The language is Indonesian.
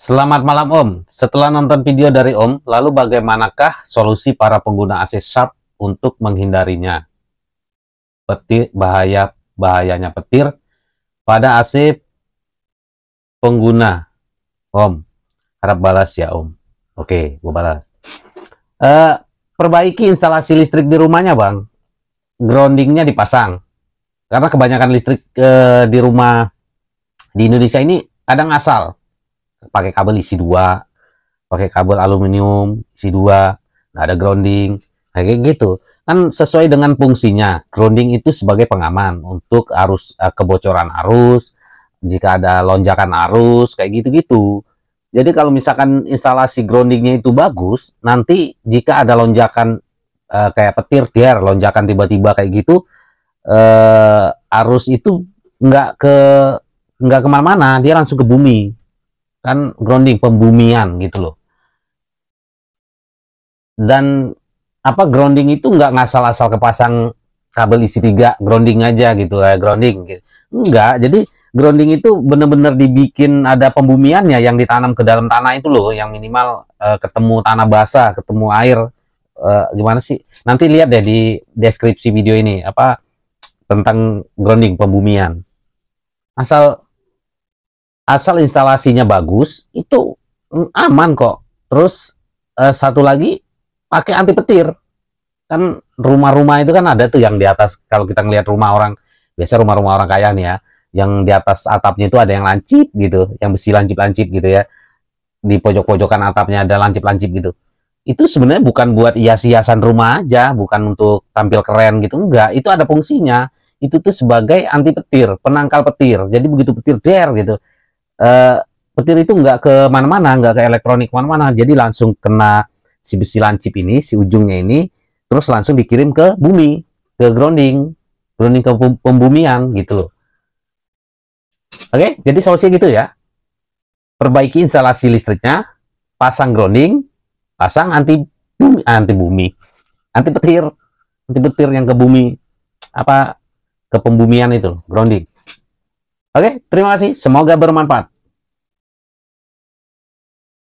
Selamat malam Om. Setelah nonton video dari Om, lalu bagaimanakah solusi para pengguna AC Sharp untuk menghindarinya? Petir, bahaya bahayanya petir pada AC pengguna. Om, harap balas ya Om. Oke, gue balas. Uh, perbaiki instalasi listrik di rumahnya Bang. Groundingnya dipasang. Karena kebanyakan listrik uh, di rumah di Indonesia ini kadang asal pakai kabel isi dua pakai kabel aluminium isi dua nggak ada grounding nah, kayak gitu kan sesuai dengan fungsinya grounding itu sebagai pengaman untuk arus eh, kebocoran arus jika ada lonjakan arus kayak gitu-gitu jadi kalau misalkan instalasi groundingnya itu bagus nanti jika ada lonjakan eh, kayak petir dia lonjakan tiba-tiba kayak gitu eh, arus itu nggak ke nggak kemana-mana dia langsung ke bumi kan grounding pembumian gitu loh dan apa grounding itu nggak ngasal-asal kepasang kabel isi tiga grounding aja gitu eh, grounding gitu. enggak jadi grounding itu bener-bener dibikin ada pembumiannya yang ditanam ke dalam tanah itu loh yang minimal eh, ketemu tanah basah ketemu air eh, gimana sih nanti lihat deh di deskripsi video ini apa tentang grounding pembumian asal asal instalasinya bagus itu mm, aman kok terus eh, satu lagi pakai anti petir kan rumah-rumah itu kan ada tuh yang di atas kalau kita ngelihat rumah orang biasa rumah-rumah orang kaya nih ya yang di atas atapnya itu ada yang lancip gitu yang besi lancip-lancip gitu ya di pojok-pojokan atapnya ada lancip-lancip gitu itu sebenarnya bukan buat hias-hiasan rumah aja bukan untuk tampil keren gitu enggak itu ada fungsinya itu tuh sebagai anti petir penangkal petir jadi begitu petir der gitu uh, petir itu nggak ke mana-mana, nggak ke elektronik mana-mana. Jadi langsung kena si besi lancip ini, si ujungnya ini, terus langsung dikirim ke bumi, ke grounding, grounding ke pembumian gitu loh. Oke, jadi solusinya gitu ya. Perbaiki instalasi listriknya, pasang grounding, pasang anti bumi, anti bumi, anti petir, anti petir yang ke bumi, apa ke pembumian itu, grounding. Oke, terima kasih. Semoga bermanfaat.